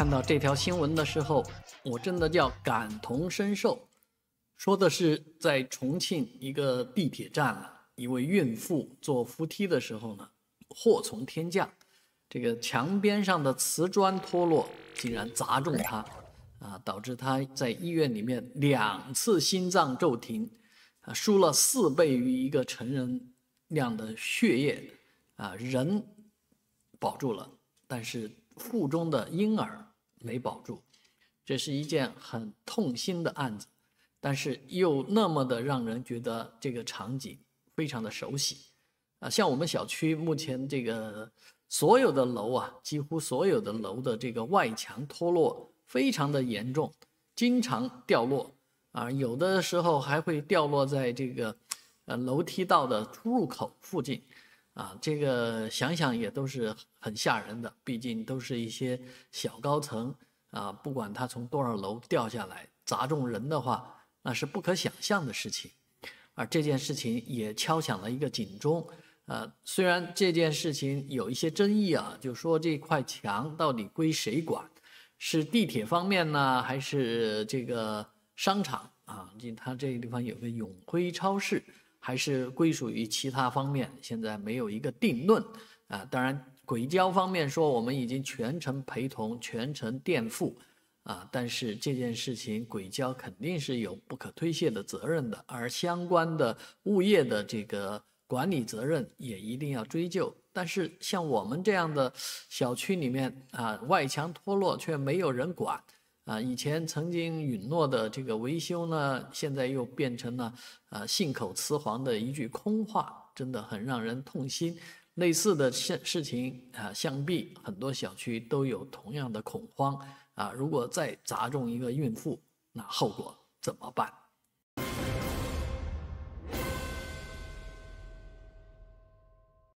看到这条新闻的时候，我真的叫感同身受。说的是在重庆一个地铁站了，一位孕妇坐扶梯的时候呢，祸从天降，这个墙边上的瓷砖脱落，竟然砸中她，啊，导致她在医院里面两次心脏骤停，啊，输了四倍于一个成人量的血液，啊，人保住了，但是腹中的婴儿。没保住，这是一件很痛心的案子，但是又那么的让人觉得这个场景非常的熟悉啊！像我们小区目前这个所有的楼啊，几乎所有的楼的这个外墙脱落非常的严重，经常掉落啊，有的时候还会掉落在这个呃楼梯道的出入口附近。啊，这个想想也都是很吓人的，毕竟都是一些小高层啊，不管它从多少楼掉下来砸中人的话，那是不可想象的事情。而这件事情也敲响了一个警钟。呃，虽然这件事情有一些争议啊，就说这块墙到底归谁管，是地铁方面呢，还是这个商场啊？这它这个地方有个永辉超市。还是归属于其他方面，现在没有一个定论啊。当然，轨交方面说我们已经全程陪同、全程垫付啊，但是这件事情轨交肯定是有不可推卸的责任的，而相关的物业的这个管理责任也一定要追究。但是像我们这样的小区里面啊，外墙脱落却没有人管。啊，以前曾经允诺的这个维修呢，现在又变成了，呃，信口雌黄的一句空话，真的很让人痛心。类似的现事情啊，想必很多小区都有同样的恐慌啊。如果再砸中一个孕妇，那后果怎么办？